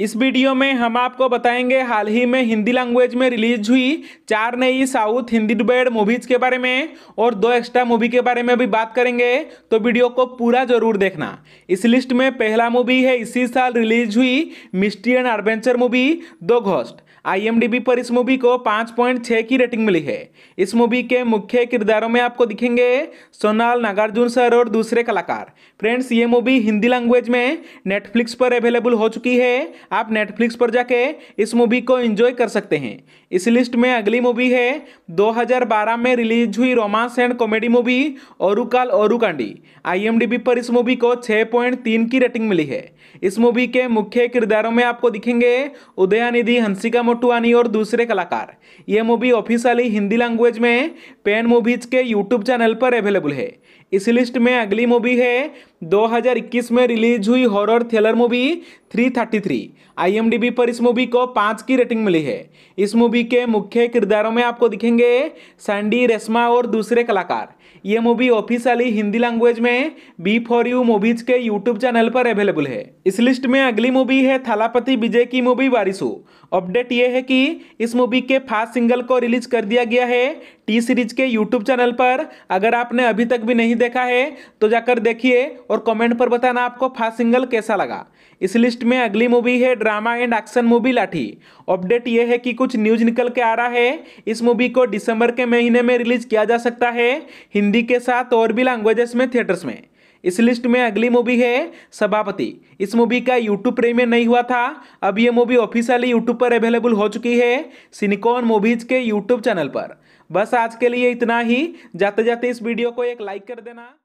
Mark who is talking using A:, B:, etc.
A: इस वीडियो में हम आपको बताएंगे हाल ही में हिंदी लैंग्वेज में रिलीज हुई चार नई साउथ हिंदी डुबेड मूवीज के बारे में और दो एक्स्ट्रा मूवी के बारे में भी बात करेंगे तो वीडियो को पूरा जरूर देखना इस लिस्ट में पहला मूवी है इसी साल रिलीज हुई मिस्ट्री एंड एडवेंचर मूवी दो घोस्ट आईएमडीबी पर इस मूवी को 5.6 की रेटिंग मिली है इस मूवी के मुख्य किरदारों में आपको दिखेंगे सोनाल नागार्जुन सर और दूसरे कलाकार फ्रेंड्स ये मूवी हिंदी लैंग्वेज में नेटफ्लिक्स पर अवेलेबल हो चुकी है आप नेटफ्लिक्स पर जाके इस मूवी को एंजॉय कर सकते हैं इस लिस्ट में अगली मूवी है दो में रिलीज हुई रोमांस एंड कॉमेडी मूवी औरुकाल औरुकांडी आई पर इस मूवी को तीन की रेटिंग मिली है इस मूवी के मुख्य किरदारों में आपको दिखेंगे उदयानिधि हंसिका मोटवानी और दूसरे कलाकार ये मूवी ऑफिशियली हिंदी लैंग्वेज में पेन मूवीज के यूट्यूब चैनल पर अवेलेबल है इस लिस्ट में अगली मूवी है 2021 में रिलीज हुई हॉरर थ्रिलर मूवी 333 बी पर इस मूवी को पाँच की रेटिंग मिली है इस मूवी के मुख्य किरदारों में आपको दिखेंगे सैंडी रेशमा और दूसरे कलाकार ये मूवी ऑफिशियली हिंदी लैंग्वेज में बी फॉर यू मूवीज के यूट्यूब चैनल पर अवेलेबल है इस लिस्ट में अगली मूवी है थालापति विजय की मूवी वारिसो अपडेट ये है कि इस मूवी के फास्ट सिंगल को रिलीज कर दिया गया है टी सीरीज के यूट्यूब चैनल पर अगर आपने अभी तक भी नहीं देखा है तो जाकर देखिए और कॉमेंट पर बताना आपको फास्ट सिंगल कैसा लगा इस लिस्ट में अगली मूवी है drama and action movie Laththi update ये है कि कुछ न्यूज निकल के आ रहा है इस मूवी को दिसंबर के महीने में रिलीज किया जा सकता है हिंदी के साथ और भी लैंग्वेजेस में थिएटर्स में इस लिस्ट में अगली मूवी है सभापति इस मूवी का यूट्यूब प्रेमियर नहीं हुआ था अब ये मूवी ऑफिशियली यूट्यूब पर अवेलेबल हो चुकी है सिनिकॉन मूवीज के यूट्यूब चैनल पर बस आज के लिए इतना ही जाते जाते इस वीडियो को एक लाइक कर देना